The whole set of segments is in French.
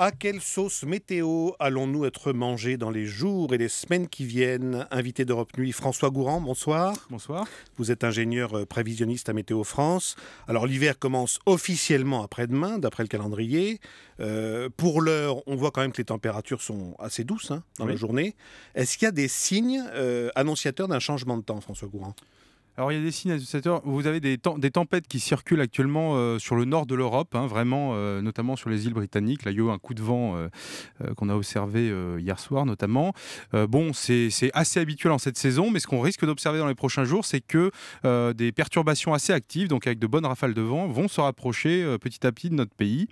À quelle sauce météo allons-nous être mangés dans les jours et les semaines qui viennent Invité d'Europe Nuit, François Gourand, bonsoir. Bonsoir. Vous êtes ingénieur euh, prévisionniste à Météo France. Alors l'hiver commence officiellement après-demain, d'après le calendrier. Euh, pour l'heure, on voit quand même que les températures sont assez douces hein, dans la journée. Est-ce qu'il y a des signes euh, annonciateurs d'un changement de temps, François Gourand alors il y a des signes Vous avez des, tempêtes qui circulent actuellement euh, sur le nord de l'Europe, hein, vraiment, euh, notamment sur les îles britanniques. Là, il y a eu un coup de vent euh, qu'on a observé hier soir, notamment. bon, c'est assez habituel en cette saison, mais ce qu'on risque d'observer dans les prochains jours, c'est que des perturbations assez actives, donc avec de bonnes rafales de vent, vont se rapprocher petit à petit de notre pays.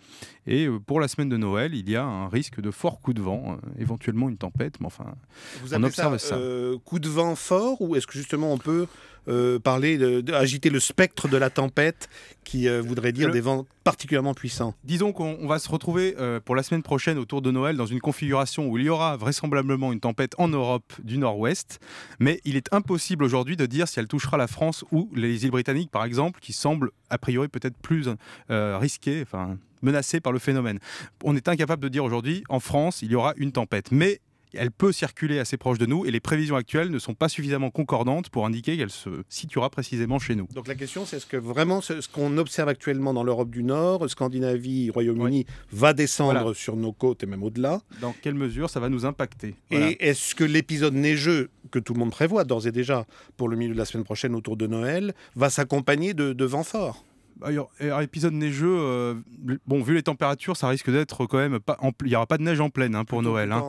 Et pour la semaine de Noël, il y a un risque de fort coup de vent, éventuellement une tempête, mais enfin, on observe ça. coup de vent fort ou est-ce que justement on peut euh, parler, de, agiter le spectre de la tempête qui euh, voudrait dire des vents particulièrement puissants. Disons qu'on va se retrouver euh, pour la semaine prochaine autour de Noël dans une configuration où il y aura vraisemblablement une tempête en Europe du Nord-Ouest, mais il est impossible aujourd'hui de dire si elle touchera la France ou les îles britanniques par exemple, qui semblent a priori peut-être plus risquées, enfin menacées par le phénomène. On est incapable de dire aujourd'hui en France il y aura une tempête, mais elle peut circuler assez proche de nous et les prévisions actuelles ne sont pas suffisamment concordantes pour indiquer qu'elle se situera précisément chez nous. Donc la question, c'est est-ce que vraiment ce, qu'on observe actuellement dans l'Europe du Nord, Scandinavie, Royaume-Uni, va descendre sur nos côtes et même au-delà Dans quelle mesure ça va nous impacter Et est-ce que l'épisode neigeux que tout le monde prévoit d'ores et déjà pour le milieu de la semaine prochaine autour de Noël va s'accompagner de vents forts alors, épisode neigeux, euh, bon, vu les températures, ça risque d'être quand même pas. Il n'y aura pas de neige en pleine hein, pour Noël. Hein.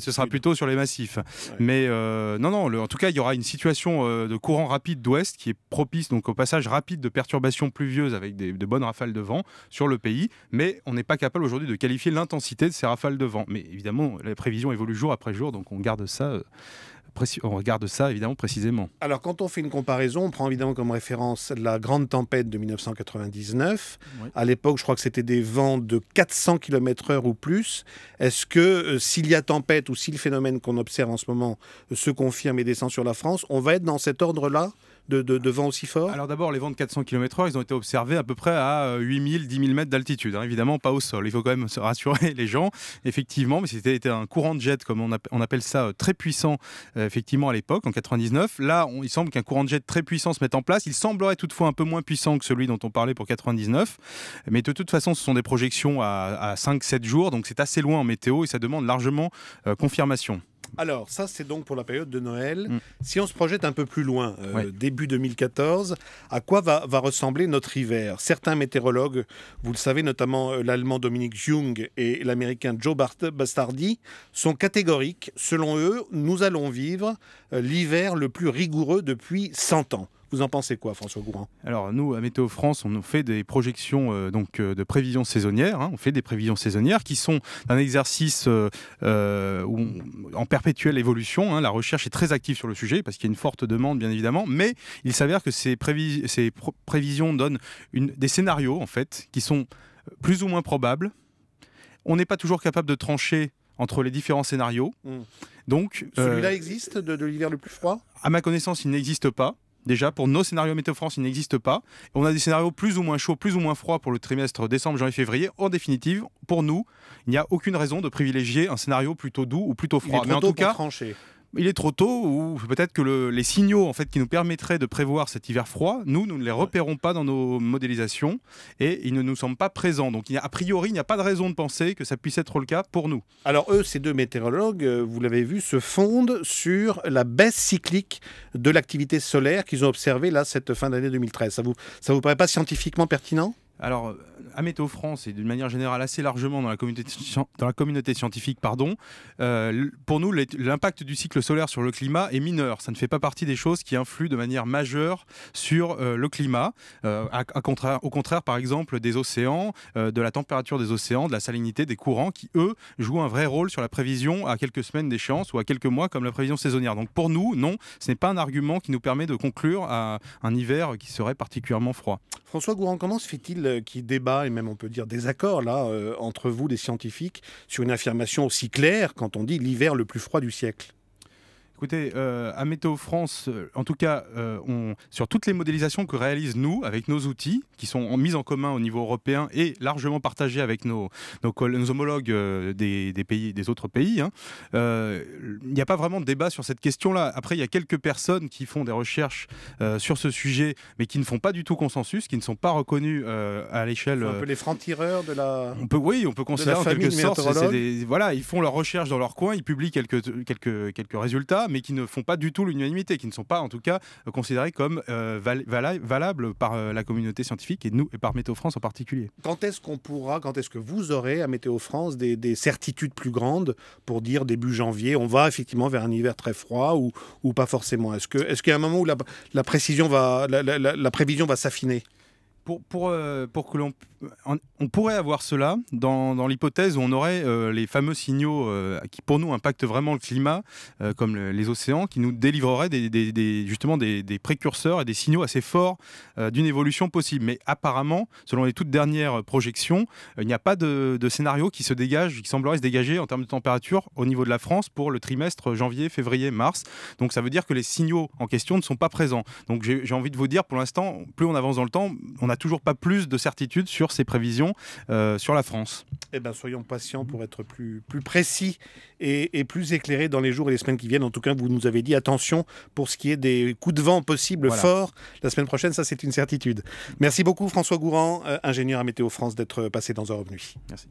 ce sera plutôt sur les massifs. Mais euh, non, non. en tout cas, il y aura une situation euh, de courant rapide d'ouest qui est propice donc au passage rapide de perturbations pluvieuses avec de bonnes rafales de vent sur le pays. Mais on n'est pas capable aujourd'hui de qualifier l'intensité de ces rafales de vent. Mais évidemment, la prévision évolue jour après jour, donc on garde ça on regarde ça évidemment précisément. Alors quand on fait une comparaison, on prend évidemment comme référence la grande tempête de 1999. À l'époque, je crois que c'était des vents de 400 km/h ou plus. Est-ce que euh, s'il y a tempête ou si le phénomène qu'on observe en ce moment se confirme et descend sur la France, on va être dans cet ordre-là de, de, vent aussi fort Alors d'abord, les vents de 400 km/h, ils ont été observés à peu près à 8000, 10 000 mètres d'altitude. Hein. évidemment, pas au sol. Il faut quand même se rassurer les gens. Effectivement, mais c'était un courant de jet, comme on, appelle, ça, euh, très puissant, euh, effectivement, à l'époque, en 99. Là, il semble qu'un courant de jet très puissant se mette en place. Il semblerait toutefois un peu moins puissant que celui dont on parlait pour 99. Mais de toute façon, ce sont des projections à, à 5-7 jours, donc c'est assez loin en météo et ça demande largement euh, confirmation. Alors, ça, c'est donc pour la période de Noël. Mm. Si on se projette un peu plus loin, euh, début 2014, à quoi va, ressembler notre hiver Certains météorologues, vous le savez, notamment euh, l'allemand Dominique Jung et l'américain Joe Bastardi, sont catégoriques. Selon eux, nous allons vivre euh, l'hiver le plus rigoureux depuis 100 ans. Vous en pensez quoi, François gourand? Alors nous, à Météo France, on fait des projections donc de prévisions saisonnières. Hein. on fait des prévisions saisonnières qui sont un exercice où en perpétuelle évolution. Hein. La recherche est très active sur le sujet parce qu'il y a une forte demande, bien évidemment. Mais il s'avère que ces, prévisions donnent des scénarios, en fait, qui sont plus ou moins probables. On n'est pas toujours capable de trancher entre les différents scénarios. Mmh. Donc, euh, Celui-là existe de, de l'hiver le plus froid À ma connaissance, il n'existe pas. Déjà, pour nos scénarios Météo France, il n'existe pas. On a des scénarios plus ou moins chauds, plus ou moins froids pour le trimestre décembre, janvier, février. En définitive, pour nous, il n'y a aucune raison de privilégier un scénario plutôt doux ou plutôt froid. Mais en tout cas, il est trop tôt ou peut-être que les signaux en fait qui nous permettraient de prévoir cet hiver froid, nous, nous ne les repérons pas dans nos modélisations et ils ne nous semblent pas présents. Donc a, priori, il n'y a pas de raison de penser que ça puisse être le cas pour nous. Alors eux, ces deux météorologues, euh, vous l'avez vu, se fondent sur la baisse cyclique de l'activité solaire qu'ils ont observée là cette fin d'année 2013. Ça vous ça vous paraît pas scientifiquement pertinent Alors euh, à Météo France et d'une manière générale assez largement dans la communauté, dans la communauté scientifique, pardon, euh, pour nous, l'impact du cycle solaire sur le climat est mineur. Ça ne fait pas partie des choses qui influent de manière majeure sur euh, le climat. Euh, à, contraire, au contraire, par exemple, des océans, de la température des océans, de la salinité, des courants, qui, eux, jouent un vrai rôle sur la prévision à quelques semaines d'échéance ou à quelques mois, comme la prévision saisonnière. Donc pour nous, non, ce n'est pas un argument qui nous permet de conclure à un hiver qui serait particulièrement froid. François Gourand, comment se fait-il qu'il débat et même on peut dire désaccord là euh, entre vous les scientifiques sur une affirmation aussi claire quand on dit l'hiver le plus froid du siècle Écoutez, à euh, Météo France, euh, en tout cas, euh, sur toutes les modélisations que réalisent nous avec nos outils, qui sont en, en commun au niveau européen et largement partagées avec nos, nos, homologues des, pays, des autres pays, hein, il n'y a pas vraiment de débat sur cette question-là. Après, il y a quelques personnes qui font des recherches sur ce sujet, mais qui ne font pas du tout consensus, qui ne sont pas reconnus à l'échelle. Un peu les francs-tireurs de la. On peut, oui, on peut considérer en quelque voilà, ils font leurs recherches dans leur coin, ils publient quelques, quelques, quelques résultats mais qui ne font pas du tout l'unanimité, qui ne sont pas en tout cas euh, considérés comme euh, valables par euh, la communauté scientifique et nous et par Météo France en particulier. Quand est-ce qu'on pourra, quand est-ce que vous aurez à Météo France des, certitudes plus grandes pour dire début janvier, on va effectivement vers un hiver très froid ou, pas forcément Est-ce qu'il y a un moment où la, précision va, la prévision va s'affiner pour, pour, euh, pour que l'on on pourrait avoir cela dans, dans l'hypothèse où on aurait euh, les fameux signaux euh, qui pour nous impactent vraiment le climat, comme les océans, qui nous délivreraient des, des, justement des, des, précurseurs et des signaux assez forts d'une évolution possible. Mais apparemment, selon les toutes dernières projections, il n'y a pas de, de, scénario qui se dégage, qui semblerait se dégager en termes de température au niveau de la France pour le trimestre janvier, février, mars. Donc ça veut dire que les signaux en question ne sont pas présents. Donc j'ai envie de vous dire, pour l'instant, plus on avance dans le temps, on a toujours pas plus de certitude sur ces prévisions euh, sur la France. Eh ben, soyons patients pour être plus, précis et, plus éclairés dans les jours et les semaines qui viennent. En tout cas, vous nous avez dit attention pour ce qui est des coups de vent possibles forts la semaine prochaine, ça c'est une certitude. Merci beaucoup François Gourand, euh, ingénieur à Météo France, d'être passé dans un Nuit. Merci.